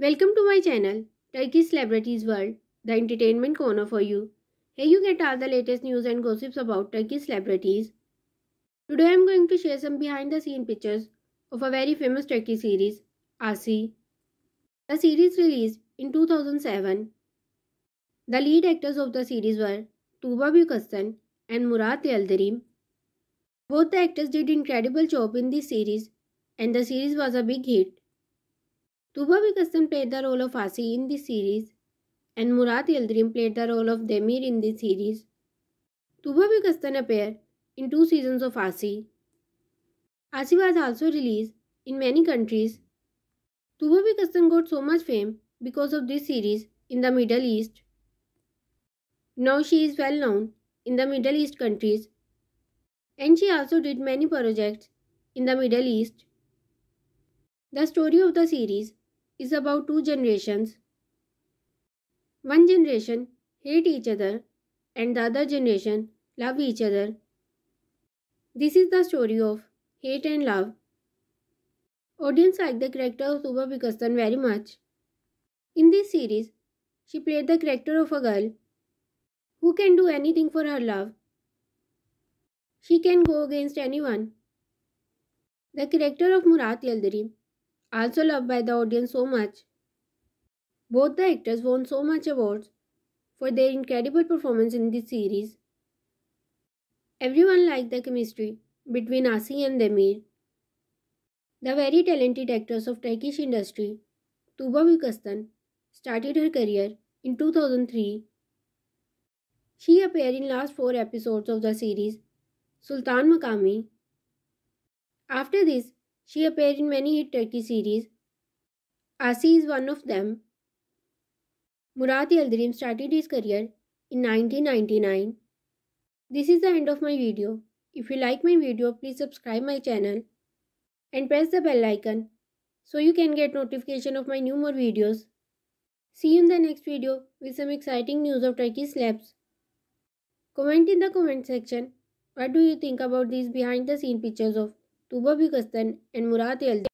Welcome to my channel, Turkey Celebrities World, the entertainment corner for you. Here you get all the latest news and gossips about Turkey celebrities. Today I am going to share some behind the scene pictures of a very famous Turkey series, Asi. The series released in 2007. The lead actors of the series were Tuba Bukastan and Murat Yildirim. Both the actors did incredible job in this series and the series was a big hit Tuba Bikasan played the role of Asi in this series and Murat Yildirim played the role of Demir in this series. Tuba Bikasan appeared in two seasons of Asi. Asi was also released in many countries. Tuba Bikasan got so much fame because of this series in the Middle East. Now she is well known in the Middle East countries and she also did many projects in the Middle East. The story of the series is about two generations. One generation hate each other and the other generation love each other. This is the story of hate and love. Audience liked the character of Subha Bikastan very much. In this series, she played the character of a girl who can do anything for her love. She can go against anyone. The character of Murat Yildirim also loved by the audience so much. Both the actors won so much awards for their incredible performance in this series. Everyone liked the chemistry between Asi and Demir. The very talented actress of Turkish industry, Tuba Bükastan, started her career in 2003. She appeared in last four episodes of the series Sultan Makami. After this, she appeared in many hit Turkey series. Asi is one of them. Murat Yildirim started his career in 1999. This is the end of my video. If you like my video, please subscribe my channel and press the bell icon so you can get notification of my new more videos. See you in the next video with some exciting news of Turkey slabs. Comment in the comment section what do you think about these behind the scene pictures of तुबा भी कस्तन and मुराद अल